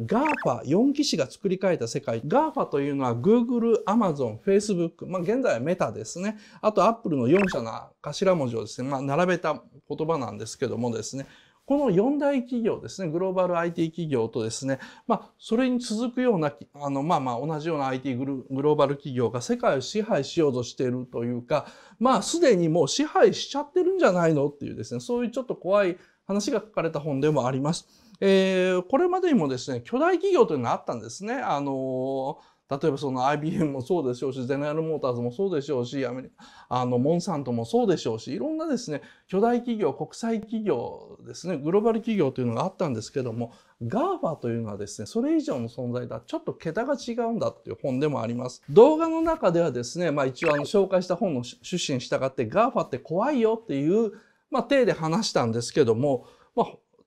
GAFA4 騎士が作り変えた世界 GAFA というのは Google、Amazon、Facebook、まあ、現在はメタですねあと Apple の4社の頭文字をですね、まあ、並べた言葉なんですけどもですねこの4大企業ですね、グローバル IT 企業とですね、まあ、それに続くような、あの、まあまあ、同じような IT グローバル企業が世界を支配しようとしているというか、まあ、すでにもう支配しちゃってるんじゃないのっていうですね、そういうちょっと怖い話が書かれた本でもあります。えー、これまでにもですね、巨大企業というのがあったんですね。あのー、例えばその IBM もそうでしょうし、ゼネラルモーターズもそうでしょうし、アメリあの、モンサントもそうでしょうし、いろんなですね、巨大企業、国際企業ですね、グローバル企業というのがあったんですけども、ガー f a というのはですね、それ以上の存在だ。ちょっと桁が違うんだっていう本でもあります。動画の中ではですね、まあ一応あの紹介した本の趣旨に従ってガー f a って怖いよっていうまあ、手で話したんですけども、まあ、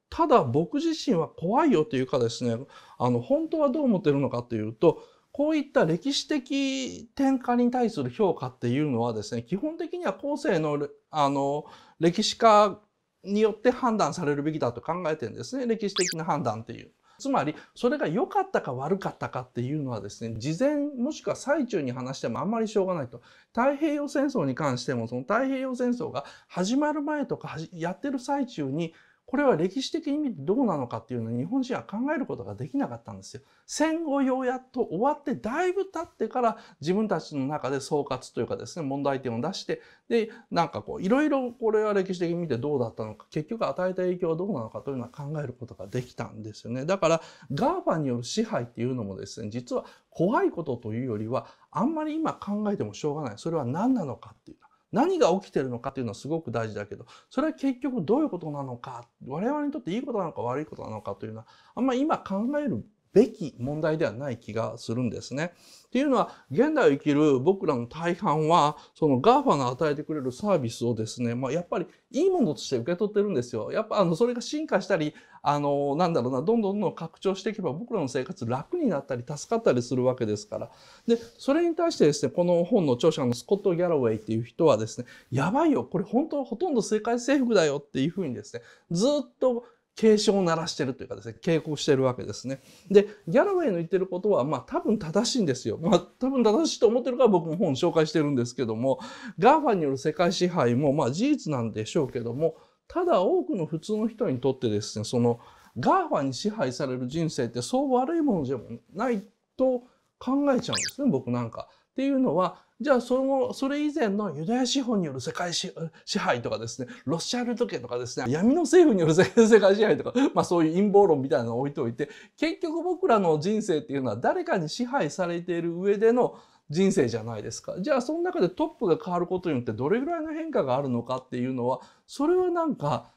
ただ僕自身は怖いよというかですね、あの、本当はどう思ってるのかというと、こういった歴史的転換に対する評価っていうのはですね、基本的には後世の、あの、歴史家によって判断されるべきだと考えてるんですね。歴史的な判断っていう。つまりそれが良かったか悪かったかっていうのはですね事前もしくは最中に話してもあんまりしょうがないと太平洋戦争に関してもその太平洋戦争が始まる前とかやってる最中にこれは歴史的意味でどうなのかっていうのを日本人は考えることができなかったんですよ。戦後ようやっと終わってだいぶ経ってから自分たちの中で総括というかですね問題点を出してでなんかこういろいろこれは歴史的に見てどうだったのか結局与えた影響はどうなのかというのは考えることができたんですよね。だからガーファによる支配っていうのもですね実は怖いことというよりはあんまり今考えてもしょうがないそれは何なのかっ何が起きてるのかっていうのはすごく大事だけど、それは結局どういうことなのか、我々にとっていいことなのか悪いことなのかというのは、あんまり今考えるべき問題ではない気がするんですね。っていうのは、現代を生きる僕らの大半は、その GAFA の与えてくれるサービスをですね、まあ、やっぱりいいものとして受け取ってるんですよ。やっぱ、あの、それが進化したり、あの、なんだろうな、どんどんどんどん拡張していけば僕らの生活楽になったり、助かったりするわけですから。で、それに対してですね、この本の著者のスコット・ギャロウェイっていう人はですね、やばいよ、これ本当ほとんど世界征服だよっていうふうにですね、ずっと警鐘を鳴らしてるというかですね、警告してるわけですね。で、ギャラウェイの言ってることは、まあ多分正しいんですよ。まあ多分正しいと思ってるから僕も本紹介してるんですけども、ガーファによる世界支配も、まあ事実なんでしょうけども、ただ多くの普通の人にとってですね、そのガーファに支配される人生ってそう悪いものじゃないと考えちゃうんですね、僕なんか。っていうのはじゃあそのそれ以前のユダヤ資本による世界支配とかですねロシアルト家とかですね闇の政府による 世界支配とか、まあ、そういう陰謀論みたいなのを置いておいて結局僕らの人生っていうのは誰かに支配されている上での人生じゃないですかじゃあその中でトップが変わることによってどれぐらいの変化があるのかっていうのはそれはなんか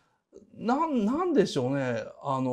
なんでしょうねあの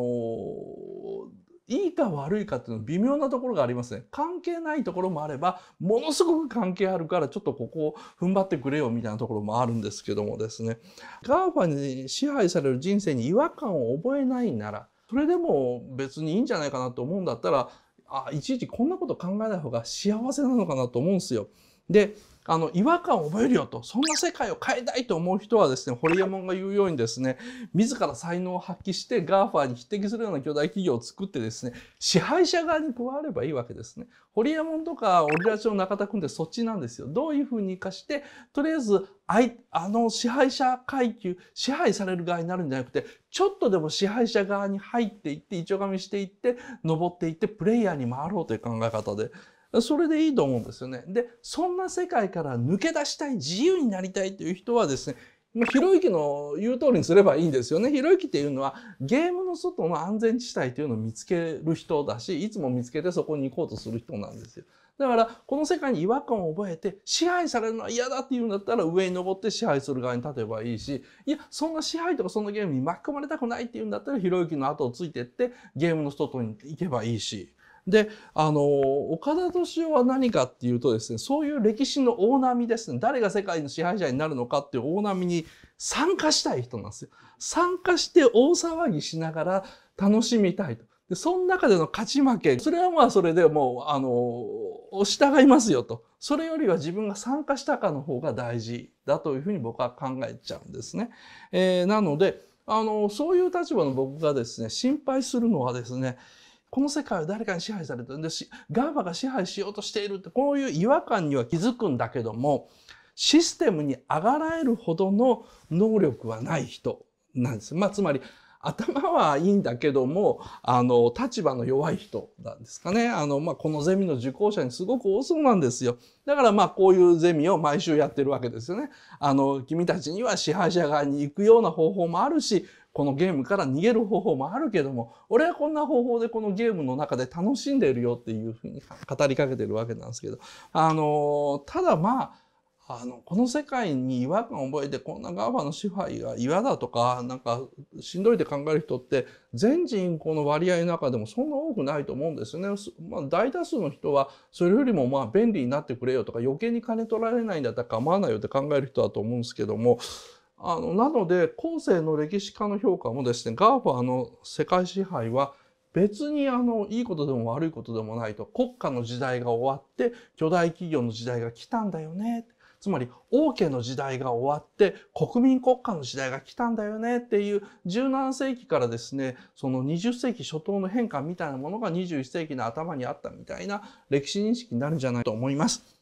いいか悪いかっていうの微妙なところがありますね。関係ないところもあれば、ものすごく関係あるからちょっとここを踏ん張ってくれよみたいなところもあるんですけどもですね。ガーファに支配される人生に違和感を覚えないなら、それでも別にいいんじゃないかなと思うんだったら、あ、いちいちこんなこと考えない方が幸せなのかなと思うんですよ。であの違和感を覚えるよとそんな世界を変えたいと思う人はですねホリエモンが言うようにですね自ら才能を発揮して GAFA に匹敵するような巨大企業を作ってですね支配者側に加わればいいわけですねホリエモンとかオリラジオの中田君ってそっちなんですよどういうふうに生かしてとりあえずあいあの支配者階級支配される側になるんじゃなくてちょっとでも支配者側に入っていって一応紙していって登っていってプレイヤーに回ろうという考え方でそれでいいと思うんですよね。で、そんな世界から抜け出したい、自由になりたいという人はですね、ひろゆきの言う通りにすればいいんですよね。ひろゆきっていうのはゲームの外の安全地帯というのを見つける人だし、いつも見つけてそこに行こうとする人なんですよ。だから、この世界に違和感を覚えて、支配されるのは嫌だっていうんだったら、上に登って支配する側に立てばいいし、いや、そんな支配とかそんなゲームに巻き込まれたくないっていうんだったら、ひろゆきの後をついてって、ゲームの外に行けばいいし、であの岡田敏夫は何かっていうとですねそういう歴史の大波ですね誰が世界の支配者になるのかっていう大波に参加したい人なんですよ。参加して大騒ぎしながら楽しみたいと。でその中での勝ち負けそれはまあそれでもうあの従いますよと。それよりは自分が参加したかの方が大事だというふうに僕は考えちゃうんですね。えー、なのであのそういう立場の僕がですね心配するのはですねこの世界は誰かに支配されてるんですガーバが支配しようとしているってこういう違和感には気づくんだけどもシステムにあがらえるほどの能力はない人なんです。まあ、つまり頭はいいんだけども、あの、立場の弱い人なんですかね。あの、まあ、このゼミの受講者にすごく多そうなんですよ。だからまあ、こういうゼミを毎週やってるわけですよね。あの、君たちには支配者側に行くような方法もあるし、このゲームから逃げる方法もあるけども、俺はこんな方法でこのゲームの中で楽しんでいるよっていうふうに語りかけてるわけなんですけど、あの、ただまあ、あのこの世界に違和感を覚えてこんなガーバの支配が嫌だとかなんかしんどいって考える人って全人口の割合の中でもそんな多くないと思うんですよね。まあ、大多数の人はそれよりもまあ便利になってくれよとか余計に金取られないんだったら構わないよって考える人だと思うんですけどもあのなので後世の歴史家の評価もですねガーバの世界支配は別にあのいいことでも悪いことでもないと国家の時代が終わって巨大企業の時代が来たんだよねつまり王家の時代が終わって国民国家の時代が来たんだよねっていう17世紀からですねその20世紀初頭の変化みたいなものが21世紀の頭にあったみたいな歴史認識になるんじゃないと思います。